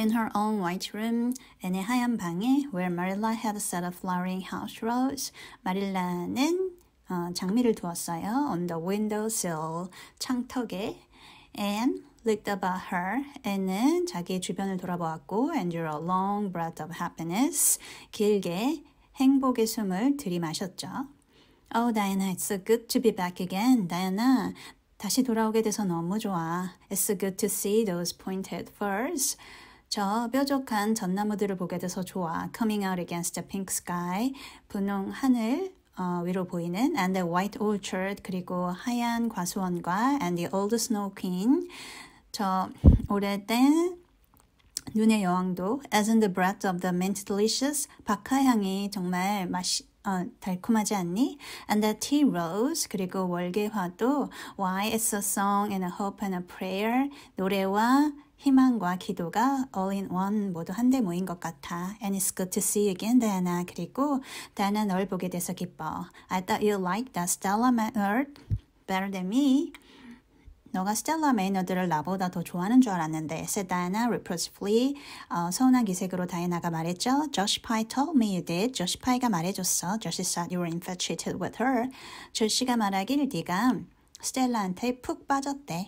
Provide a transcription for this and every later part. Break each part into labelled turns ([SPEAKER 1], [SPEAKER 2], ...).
[SPEAKER 1] In her own white room, 애네 하얀 방에 where Marilla had set a flowering house rose, 마릴라는 어, 장미를 두었어요. on the windowsill, 창턱에 and looked about her. 애는 자기 주변을 돌아보았고 and drew a long breath of happiness, 길게 행복의 숨을 들이마셨죠. Oh, Diana, it's so good to be back again. Diana, 다시 돌아오게 돼서 너무 좋아. It's so good to see those pointed furs. 저 뾰족한 전나무들을 보게 돼서 좋아. Coming out against the pink sky. 분홍 하늘 어, 위로 보이는 and the white orchard 그리고 하얀 과수원과 and the old snow queen 저 오래된 눈의 여왕도 as in the breath of the mint delicious 박하향이 정말 맛이 어, 달콤하지 않니? And that e a rose 그리고 월계화도 why it's a song and a hope and a prayer 노래와 희망과 기도가 all in one 모두 한데 모인 것 같아. And it's good to see you again, Diana. 그리고 Diana 널 보게 돼서 기뻐. I thought you liked t h e Stella Maynard better than me. 너가 스텔라 메이너드를 나보다 더 좋아하는 줄 알았는데 세다이나 reproachfully 어, 서운한 기색으로 다이나가 말했죠. Josh Pye told me you did. Josh Pye가 말해줬어. Josh said you were infatuated with her. 조시가 말하길 네가 스텔라한테 푹 빠졌대.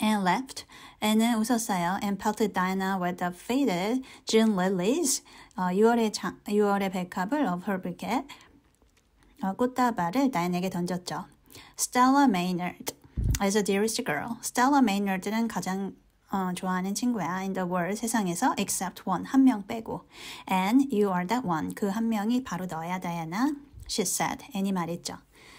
[SPEAKER 1] and left. Anne는 웃었어요. and pelted Diana with the faded June lilies. 어, 6월의, 장, 6월의 백합을 of her bouquet. 어, 꽃다발을 다이나에게 던졌죠. Stella Maynard. As a dearest girl, Stella Maynard는 가장 어, 좋아하는 친구야. In the world, 세상에서 except one, 한 명 빼고. And you are that one, 그 한 명이 바로 너야, 다이애나. She said, 애니 말했죠.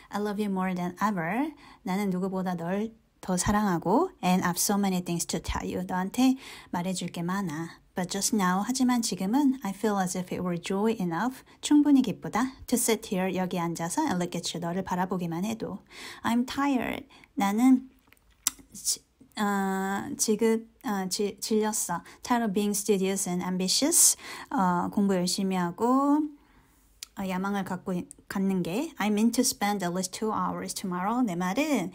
[SPEAKER 1] I love you more than ever. 나는 누구보다 널 더 사랑하고 and I've so many things to tell you. 너한테 말해줄 게 많아. But just now, 하지만 지금은 I feel as if it were joy enough, 충분히 기쁘다. To sit here, 여기 앉아서 and look at you, 너를 바라보기만 해도. I'm tired. 나는 지, 어, 지금 어, 지, 질렸어. Tired of being studious and ambitious. 어, 공부 열심히 하고 어, 야망을 갖고 갖는 게 I'm meant to spend at least two hours tomorrow. 내 말은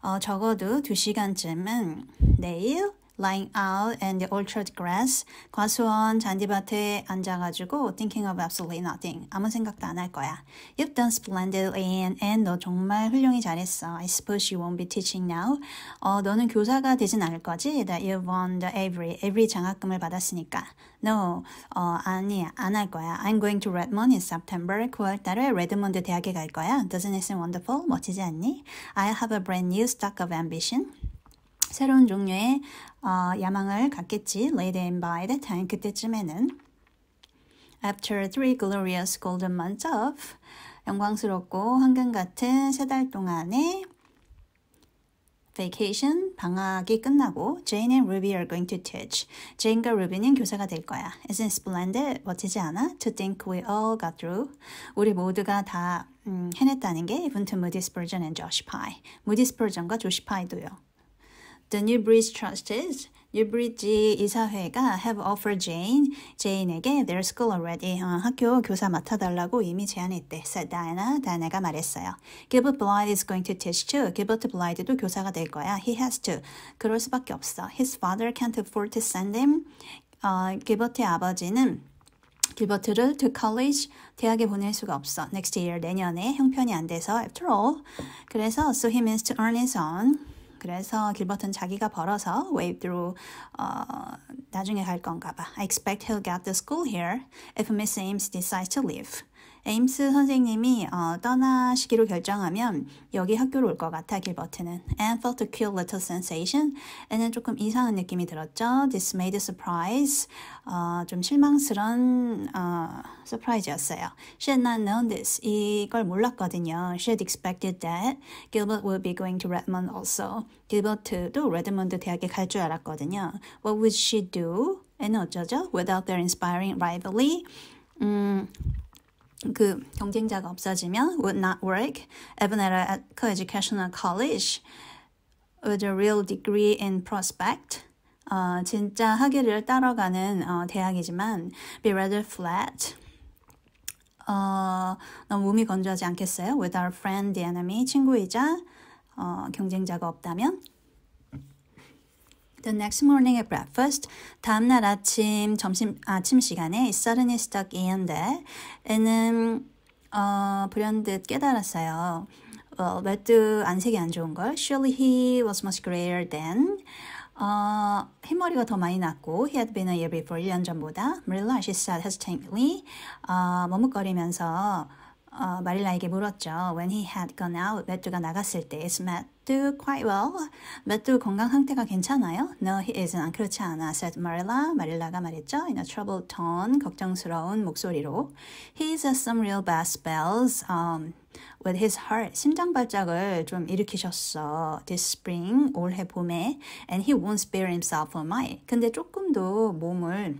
[SPEAKER 1] 어, 적어도 두 시간쯤은 내일 lying out in the orchard grass. 과수원 잔디밭에 앉아가지고 thinking of absolutely nothing. 아무 생각도 안 할 거야. You've done splendidly and, and 너 정말 훌륭히 잘했어. I suppose you won't be teaching now. 어, 너는 교사가 되진 않을 거지? That you've won the Avery. Avery 장학금을 받았으니까. No, 어, 아니, 안 할 거야. I'm going to Redmond in September. 9월 달에 레드몬드 대학에 갈 거야. Doesn't it s o u n wonderful? 멋지지 않니? I have a brand new stock of ambition. 새로운 종류의 어, 야망을 갖겠지. Later and by that i m e 그때쯤에는 After three glorious golden months of 영광스럽고 황금 같은 세 달 동안의 vacation 방학이 끝나고 Jane and Ruby are going to teach. Jane과 Ruby는 교사가 될 거야. Isn't splendid? 멋지지 않아? To think we all got through. 우리 모두가 다 음, 해냈다는 게 이분트 r g e o n and Josh o o m d 조 s p u r g e o n 과 j o 조시 파이도요. The New Bridge Trustees Bridge 이사회가 have offered Jane, j a n e 에게 their school already, 어, 학교 교사 맡아달라고 이미 제안했대, said Diana, 다이나가 말했어요. Gilbert Blythe is going to teach too. Gilbert Blythe도 교사가 될 거야. He has to. 그럴 수밖에 없어. His father can't afford to send him. 어, 길버트의 아버지는 길버트를 to college 대학에 보낼 수가 없어. Next year 내년에 형편이 안 돼서 after all. 그래서 so he means to earn his own. 그래서 길버트는 자기가 벌어서 wave through 어, 나중에 갈 건가 봐. I expect he'll get the school here if Miss Ames decides to leave. 에임스 선생님이 어, 떠나시기로 결정하면 여기 학교로 올 것 같아 길버트는 and felt a cute little sensation 에는 조금 이상한 느낌이 들었죠 dismayed surprise 어, 좀 실망스런 어, 서프라이즈였어요 she had not known this 이걸 몰랐거든요 she had expected that Gilbert would be going to Redmond also 길버트도 레드먼드 대학에 갈 줄 알았거든요 what would she do? 에는 어쩌죠? without their inspiring rivalry 음, 그 경쟁자가 없어지면 would not work even at a coeducational college with a real degree in prospect. 어, 진짜 학위를 따라가는 어, 대학이지만 be rather flat. 어, 너무 우미건조하지 않겠어요? With our friend, the enemy, 친구이자 어, 경쟁자가 없다면 The next morning at breakfast, 다음날 아침 점심 아침 시간에 is suddenly stuck in 데 애는 어, 불현듯 깨달았어요. Well, 외뜨 안색이 안 좋은 걸. Surely he was much greater than. 어, 흰머리가 더 많이 났고 he had been a year before 1년 전보다. Marilla, she said hesitantly. 어, 머뭇거리면서 어, 마릴라에게 물었죠. When he had gone out, 외뜨가 나갔을 때, Smith do quite well. 매뚜 건강 상태가 괜찮아요? No, he isn't. 안 그렇지 않아. said Marilla. 마릴라가 말했죠. in a troubled tone, 걱정스러운 목소리로. He's at some real bad spells. Um, with his heart, 심장 발작을 좀 일으키셨어. This spring, 올해 봄에. And he won't spare himself for my. 근데 조금도 몸을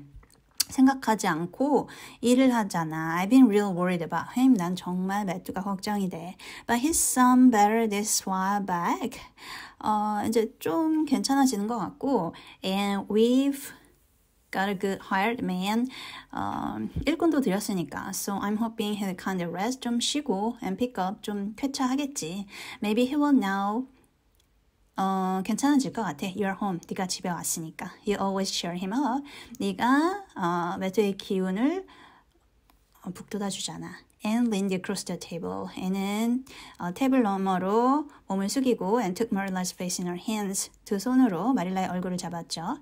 [SPEAKER 1] 생각하지 않고 일을 하잖아. I've been real worried about him. 난 정말 매트가 걱정이 돼. But he's some better this while back. 어, 이제 좀 괜찮아지는 것 같고. And we've got a good hired man. 어, 일꾼도 들였으니까. So I'm hoping he'll kind of rest 좀 쉬고 and pick up 좀 쾌차하겠지. Maybe he will now 어, 괜찮아질 것 같아. You're home. 네가 집에 왔으니까. You always cheer him up. 네가 어, 매트의 기운을 북돋아주잖아. And leaned across the table. Anne는 어, 테이블 너머로 몸을 숙이고 and took Marilla's face in her hands. 두 손으로 마릴라의 얼굴을 잡았죠.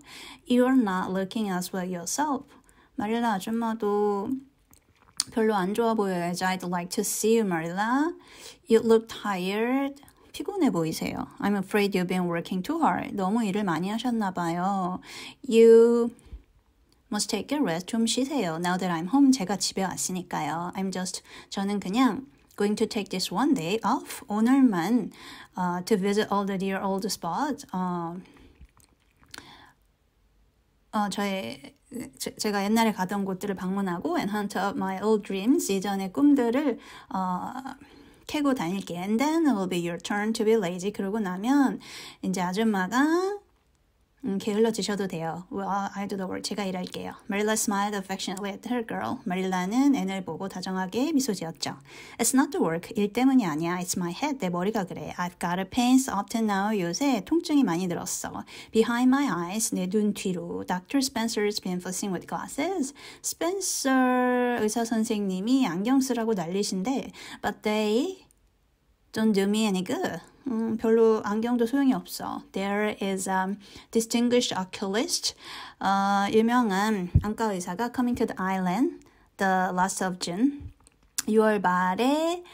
[SPEAKER 1] You're not looking as well yourself. 마릴라 아줌마도 별로 안 좋아 보여요. I'd like to see you, Marilla. You look tired. 피곤해 보이세요. I'm afraid you've been working too hard. 너무 일을 많이 하셨나 봐요. You must take a rest. 좀 쉬세요. Now that I'm home. 제가 집에 왔으니까요. I'm just 저는 그냥 going to take this one day off. 오늘만 uh, to visit all the dear old spots. Uh, 어, 저의 제, 제가 옛날에 가던 곳들을 방문하고 and hunt up my old dreams 이전의 꿈들을 어, uh, 캐고 다닐게. And then it will be your turn to be lazy. 그러고 나면 이제 아줌마가 음, 게을러지셔도 돼요. Well, I do the work. 제가 일할게요. Marilla smiled affectionately at her girl. m l 릴라는 앤을 보고 다정하게 미소 지었죠. It's not the work. 일 때문이 아니야. It's my head. 내 머리가 그래. I've got a pain often now. 요새 통증이 많이 늘었어. Behind my eyes. 내 눈 뒤로. Dr. Spencer's been fussing with glasses. Spencer 의사 선생님이 안경 쓰라고 난리신데 But they don't do me any good. 음, 별로 안경도 소용이 없어. There is a distinguished oculist, 어, 유명한 안과 의사가 coming to the island the last of June. 6월 말에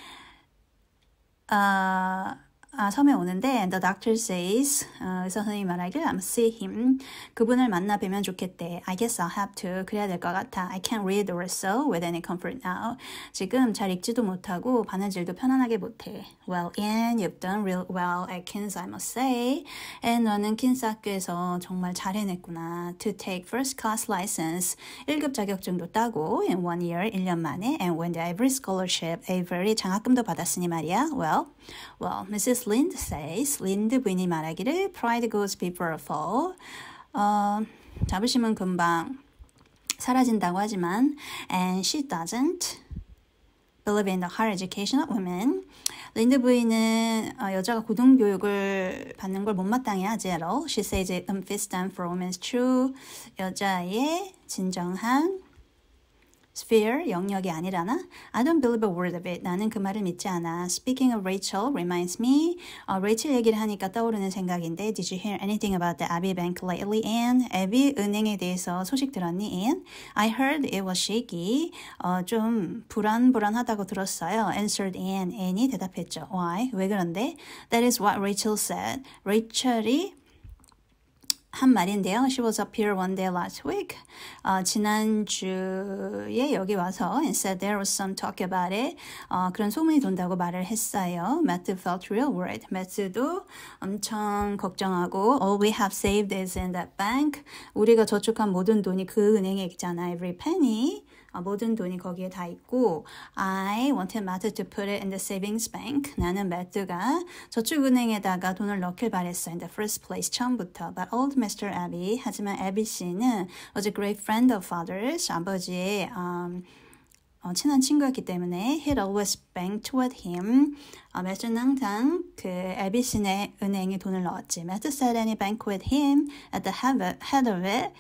[SPEAKER 1] 어, 아, 섬에 오는데 the doctor says 어, 의사 선생님 말하길 I'm see him 그분을 만나 뵈면 좋겠대 I guess I'll have to 그래야 될 것 같아 I can't read or so with any comfort now 지금 잘 읽지도 못하고 바느질도 편안하게 못해 Well, a n n you've done real well at Kins, I must say a n d 너는 킨스 학교에서 정말 잘 해냈구나 To take first class license 1급 자격증도 따고 in one year 1년 만에 and win the Avery scholarship Avery 장학금도 받았으니 말이야 Well, well, Mrs. Lind says, 린드 부인이 말하기를 pride goes before a fall. 어, 자부심은 금방 사라진다고 하지만 and she doesn't believe in the higher education of women. 린드 부인은 어, 여자가 고등교육을 받는 걸 못마땅해 하지 at all. She says it unfits them for women's true 여자의 진정한 sphere 영역이 아니라나? I don't believe a word of it. 나는 그 말을 믿지 않아. Speaking of Rachel reminds me. 어, Rachel 얘기를 하니까 떠오르는 생각인데 Did you hear anything about the Abbey Bank lately, Anne? 애비 은행에 대해서 소식 들었니, Anne? I heard it was shaky. 어, 좀 불안불안하다고 들었어요. Answered Anne. Anne이 대답했죠. Why? 왜 그런데? That is what Rachel said. r a c h e 첼이 한 말인데요. She was up here one day last week. 어, 지난주에 여기 와서 and said there was some talk about it. 어, 그런 소문이 돈다고 말을 했어요. Matt felt real worried. Matt도 엄청 걱정하고 all we have saved is in that bank. 우리가 저축한 모든 돈이 그 은행에 있잖아. Every penny. 모든 돈이 거기에 다 있고 I wanted Matt to put it in the savings bank. 나는 매트가 저축은행에다가 돈을 넣길 바랬어. In the first place, 처음부터. But old Mr. Abby, 하지만 Abby 씨는 was a great friend of father's. 아버지의 um, 어, 친한 친구였기 때문에 he'd always bank toward him. 어, 매주는 항상 그 에비신의 은행에 돈을 넣었지. Matt sat and he bank with him at the head of it.